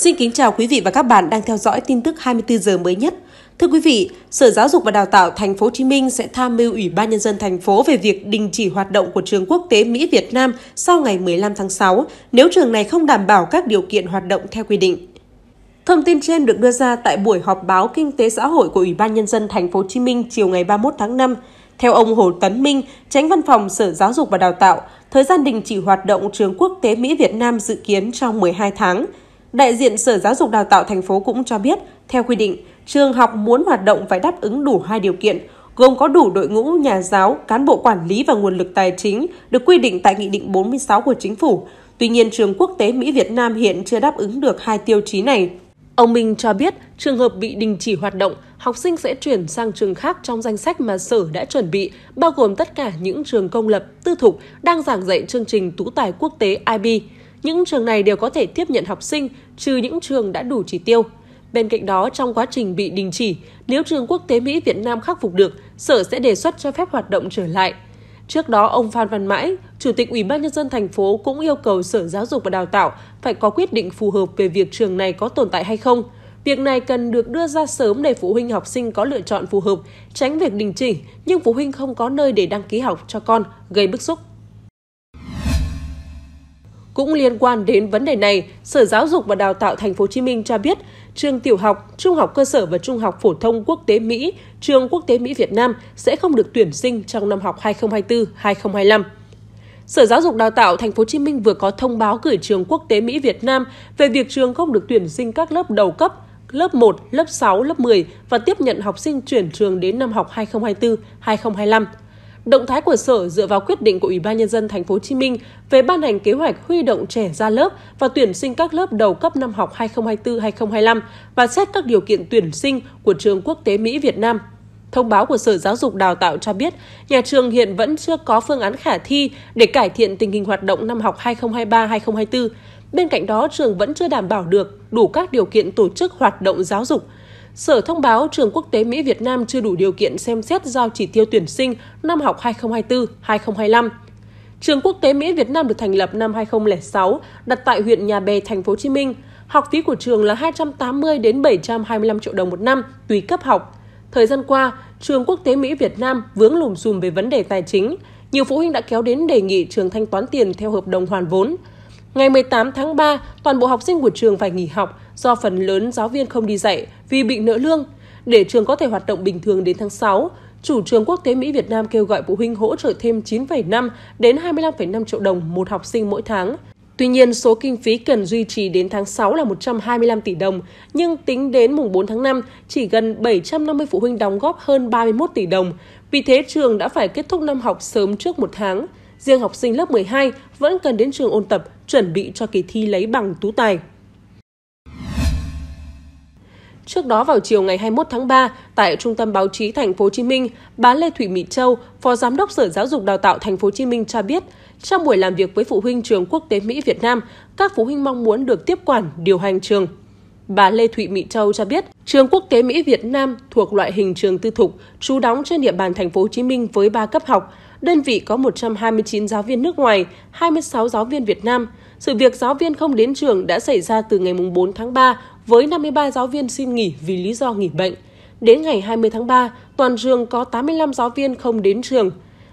Xin kính chào quý vị và các bạn đang theo dõi tin tức 24 giờ mới nhất. Thưa quý vị, Sở Giáo dục và Đào tạo Thành phố Hồ Chí Minh sẽ tham mưu Ủy ban nhân dân thành phố về việc đình chỉ hoạt động của trường quốc tế Mỹ Việt Nam sau ngày 15 tháng 6 nếu trường này không đảm bảo các điều kiện hoạt động theo quy định. Thông tin trên được đưa ra tại buổi họp báo kinh tế xã hội của Ủy ban nhân dân thành phố Hồ Chí Minh chiều ngày 31 tháng 5. Theo ông Hồ Tấn Minh, Tránh Văn phòng Sở Giáo dục và Đào tạo, thời gian đình chỉ hoạt động trường quốc tế Mỹ Việt Nam dự kiến trong 12 tháng. Đại diện Sở Giáo dục Đào tạo thành phố cũng cho biết, theo quy định, trường học muốn hoạt động phải đáp ứng đủ hai điều kiện, gồm có đủ đội ngũ nhà giáo, cán bộ quản lý và nguồn lực tài chính được quy định tại Nghị định 46 của Chính phủ. Tuy nhiên, trường quốc tế Mỹ-Việt Nam hiện chưa đáp ứng được hai tiêu chí này. Ông Minh cho biết, trường hợp bị đình chỉ hoạt động, học sinh sẽ chuyển sang trường khác trong danh sách mà sở đã chuẩn bị, bao gồm tất cả những trường công lập, tư thục đang giảng dạy chương trình tú tài quốc tế IB những trường này đều có thể tiếp nhận học sinh, trừ những trường đã đủ chỉ tiêu. Bên cạnh đó, trong quá trình bị đình chỉ, nếu trường quốc tế Mỹ Việt Nam khắc phục được, Sở sẽ đề xuất cho phép hoạt động trở lại. Trước đó, ông Phan Văn Mãi, Chủ tịch Ủy ban Nhân dân thành phố cũng yêu cầu Sở Giáo dục và Đào tạo phải có quyết định phù hợp về việc trường này có tồn tại hay không. Việc này cần được đưa ra sớm để phụ huynh học sinh có lựa chọn phù hợp, tránh việc đình chỉ nhưng phụ huynh không có nơi để đăng ký học cho con, gây bức xúc. Cũng liên quan đến vấn đề này, Sở Giáo dục và Đào tạo Thành phố Hồ Chí Minh cho biết, trường tiểu học, trung học cơ sở và trung học phổ thông quốc tế Mỹ, trường quốc tế Mỹ Việt Nam sẽ không được tuyển sinh trong năm học 2024-2025. Sở Giáo dục Đào tạo Thành phố Hồ Chí Minh vừa có thông báo gửi trường quốc tế Mỹ Việt Nam về việc trường không được tuyển sinh các lớp đầu cấp, lớp 1, lớp 6, lớp 10 và tiếp nhận học sinh chuyển trường đến năm học 2024-2025. Động thái của Sở dựa vào quyết định của Ủy ban nhân dân thành phố Hồ Chí Minh về ban hành kế hoạch huy động trẻ ra lớp và tuyển sinh các lớp đầu cấp năm học 2024-2025 và xét các điều kiện tuyển sinh của trường quốc tế Mỹ Việt Nam. Thông báo của Sở Giáo dục Đào tạo cho biết, nhà trường hiện vẫn chưa có phương án khả thi để cải thiện tình hình hoạt động năm học 2023-2024. Bên cạnh đó, trường vẫn chưa đảm bảo được đủ các điều kiện tổ chức hoạt động giáo dục – Sở thông báo trường quốc tế Mỹ Việt Nam chưa đủ điều kiện xem xét giao chỉ tiêu tuyển sinh năm học 2024-2025. Trường quốc tế Mỹ Việt Nam được thành lập năm 2006, đặt tại huyện Nhà Bè, thành phố Hồ Chí Minh. Học phí của trường là 280 đến 725 triệu đồng một năm, tùy cấp học. Thời gian qua, trường quốc tế Mỹ Việt Nam vướng lùm xùm về vấn đề tài chính. Nhiều phụ huynh đã kéo đến đề nghị trường thanh toán tiền theo hợp đồng hoàn vốn. Ngày 18 tháng 3, toàn bộ học sinh của trường phải nghỉ học do phần lớn giáo viên không đi dạy, vì bị nợ lương. Để trường có thể hoạt động bình thường đến tháng 6, chủ trường quốc tế Mỹ Việt Nam kêu gọi phụ huynh hỗ trợ thêm 9,5 đến 25,5 triệu đồng một học sinh mỗi tháng. Tuy nhiên, số kinh phí cần duy trì đến tháng 6 là 125 tỷ đồng, nhưng tính đến mùng 4 tháng 5, chỉ gần 750 phụ huynh đóng góp hơn 31 tỷ đồng. Vì thế, trường đã phải kết thúc năm học sớm trước một tháng. Riêng học sinh lớp 12 vẫn cần đến trường ôn tập, chuẩn bị cho kỳ thi lấy bằng tú tài. Trước đó vào chiều ngày 21 tháng 3, tại Trung tâm báo chí Thành phố Hồ Chí Minh, bà Lê Thủy Mỹ Châu, Phó Giám đốc Sở Giáo dục Đào tạo Thành phố Hồ Chí Minh cho biết, trong buổi làm việc với phụ huynh trường quốc tế Mỹ Việt Nam, các phụ huynh mong muốn được tiếp quản điều hành trường. Bà Lê Thụy Mỹ Châu cho biết, trường quốc tế Mỹ Việt Nam thuộc loại hình trường tư thục, trú đóng trên địa bàn thành phố Hồ Chí Minh với 3 cấp học. Đơn vị có 129 giáo viên nước ngoài, 26 giáo viên Việt Nam. Sự việc giáo viên không đến trường đã xảy ra từ ngày 4 tháng 3 với 53 giáo viên xin nghỉ vì lý do nghỉ bệnh. Đến ngày 20 tháng 3, toàn trường có 85 giáo viên không đến trường.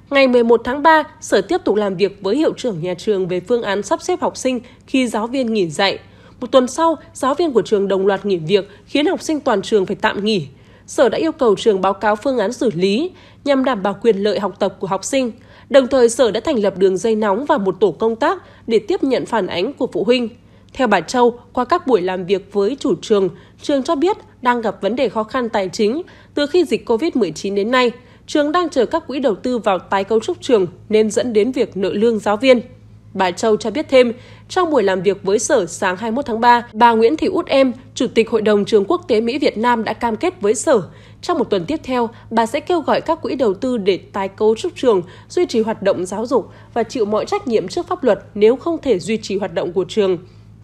Ngày 11 tháng 3, Sở tiếp tục làm việc với hiệu trưởng nhà trường về phương án sắp xếp học sinh khi giáo viên nghỉ dạy. Một tuần sau, giáo viên của trường đồng loạt nghỉ việc khiến học sinh toàn trường phải tạm nghỉ. Sở đã yêu cầu trường báo cáo phương án xử lý nhằm đảm bảo quyền lợi học tập của học sinh. Đồng thời, Sở đã thành lập đường dây nóng và một tổ công tác để tiếp nhận phản ánh của phụ huynh. Theo bà Châu, qua các buổi làm việc với chủ trường, trường cho biết đang gặp vấn đề khó khăn tài chính từ khi dịch COVID-19 đến nay. Trường đang chờ các quỹ đầu tư vào tái cấu trúc trường nên dẫn đến việc nợ lương giáo viên. Bà Châu cho biết thêm, trong buổi làm việc với Sở sáng 21 tháng 3, bà Nguyễn Thị Út Em, Chủ tịch Hội đồng Trường Quốc tế Mỹ Việt Nam đã cam kết với Sở. Trong một tuần tiếp theo, bà sẽ kêu gọi các quỹ đầu tư để tái cấu trúc trường, duy trì hoạt động giáo dục và chịu mọi trách nhiệm trước pháp luật nếu không thể duy trì hoạt động của trường.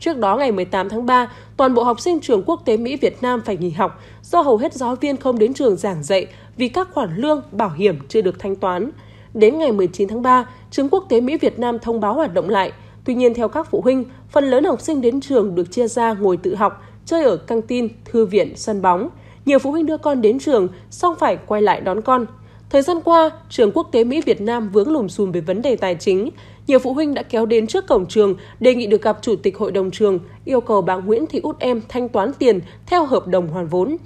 Trước đó ngày 18 tháng 3, toàn bộ học sinh trường quốc tế Mỹ Việt Nam phải nghỉ học do hầu hết giáo viên không đến trường giảng dạy vì các khoản lương, bảo hiểm chưa được thanh toán. Đến ngày 19 tháng 3, trường quốc tế Mỹ Việt Nam thông báo hoạt động lại. Tuy nhiên, theo các phụ huynh, phần lớn học sinh đến trường được chia ra ngồi tự học, chơi ở căng tin, thư viện, sân bóng. Nhiều phụ huynh đưa con đến trường, xong phải quay lại đón con. Thời gian qua, trường quốc tế Mỹ Việt Nam vướng lùm xùm về vấn đề tài chính. Nhiều phụ huynh đã kéo đến trước cổng trường, đề nghị được gặp chủ tịch hội đồng trường, yêu cầu bà Nguyễn Thị Út Em thanh toán tiền theo hợp đồng hoàn vốn.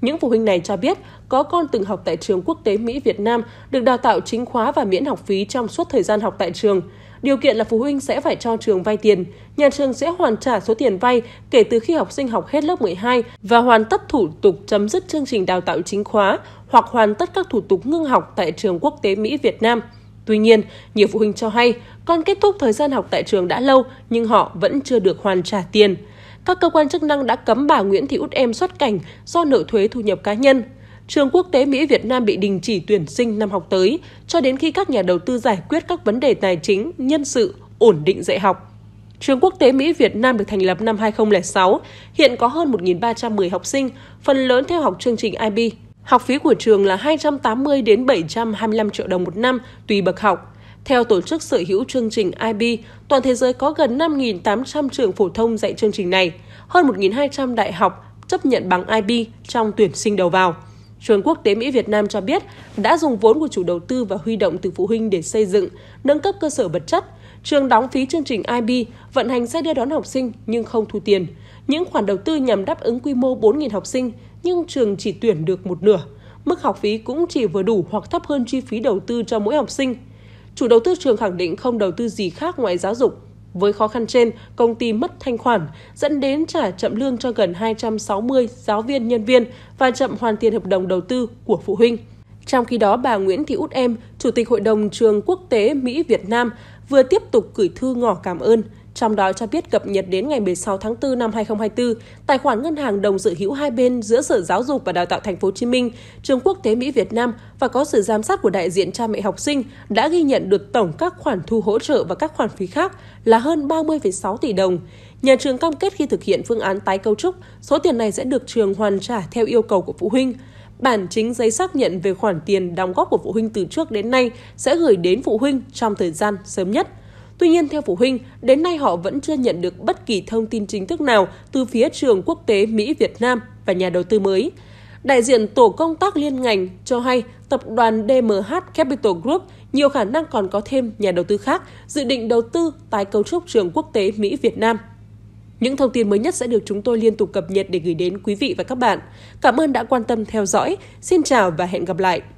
Những phụ huynh này cho biết có con từng học tại trường quốc tế Mỹ Việt Nam, được đào tạo chính khóa và miễn học phí trong suốt thời gian học tại trường. Điều kiện là phụ huynh sẽ phải cho trường vay tiền. Nhà trường sẽ hoàn trả số tiền vay kể từ khi học sinh học hết lớp 12 và hoàn tất thủ tục chấm dứt chương trình đào tạo chính khóa hoặc hoàn tất các thủ tục ngưng học tại trường quốc tế Mỹ Việt Nam. Tuy nhiên, nhiều phụ huynh cho hay con kết thúc thời gian học tại trường đã lâu nhưng họ vẫn chưa được hoàn trả tiền. Các cơ quan chức năng đã cấm bà Nguyễn Thị Út Em xuất cảnh do nợ thuế thu nhập cá nhân. Trường quốc tế Mỹ Việt Nam bị đình chỉ tuyển sinh năm học tới cho đến khi các nhà đầu tư giải quyết các vấn đề tài chính, nhân sự, ổn định dạy học. Trường quốc tế Mỹ Việt Nam được thành lập năm 2006, hiện có hơn 1.310 học sinh, phần lớn theo học chương trình IB. Học phí của trường là 280 đến 725 triệu đồng một năm tùy bậc học. Theo tổ chức sở hữu chương trình IB, toàn thế giới có gần 5.800 trường phổ thông dạy chương trình này, hơn 1.200 đại học chấp nhận bằng IB trong tuyển sinh đầu vào. Trường Quốc tế Mỹ Việt Nam cho biết đã dùng vốn của chủ đầu tư và huy động từ phụ huynh để xây dựng, nâng cấp cơ sở vật chất. Trường đóng phí chương trình IB, vận hành xe đưa đón học sinh nhưng không thu tiền. Những khoản đầu tư nhằm đáp ứng quy mô 4.000 học sinh nhưng trường chỉ tuyển được một nửa. Mức học phí cũng chỉ vừa đủ hoặc thấp hơn chi phí đầu tư cho mỗi học sinh. Chủ đầu tư trường khẳng định không đầu tư gì khác ngoài giáo dục. Với khó khăn trên, công ty mất thanh khoản, dẫn đến trả chậm lương cho gần 260 giáo viên nhân viên và chậm hoàn tiền hợp đồng đầu tư của phụ huynh. Trong khi đó, bà Nguyễn Thị Út Em, Chủ tịch Hội đồng Trường Quốc tế Mỹ-Việt Nam, vừa tiếp tục gửi thư ngỏ cảm ơn, trong đó cho biết cập nhật đến ngày 16 tháng 4 năm 2024, tài khoản ngân hàng đồng sở hữu hai bên giữa Sở Giáo dục và Đào tạo Thành phố Hồ Chí Minh, Trường Quốc tế Mỹ Việt Nam và có sự giám sát của đại diện cha mẹ học sinh đã ghi nhận được tổng các khoản thu hỗ trợ và các khoản phí khác là hơn 30,6 tỷ đồng. Nhà trường cam kết khi thực hiện phương án tái cấu trúc, số tiền này sẽ được trường hoàn trả theo yêu cầu của phụ huynh. Bản chính giấy xác nhận về khoản tiền đóng góp của phụ huynh từ trước đến nay sẽ gửi đến phụ huynh trong thời gian sớm nhất. Tuy nhiên, theo phụ huynh, đến nay họ vẫn chưa nhận được bất kỳ thông tin chính thức nào từ phía trường quốc tế Mỹ-Việt Nam và nhà đầu tư mới. Đại diện Tổ công tác liên ngành cho hay tập đoàn DMH Capital Group nhiều khả năng còn có thêm nhà đầu tư khác dự định đầu tư tái cấu trúc trường quốc tế Mỹ-Việt Nam. Những thông tin mới nhất sẽ được chúng tôi liên tục cập nhật để gửi đến quý vị và các bạn. Cảm ơn đã quan tâm theo dõi. Xin chào và hẹn gặp lại!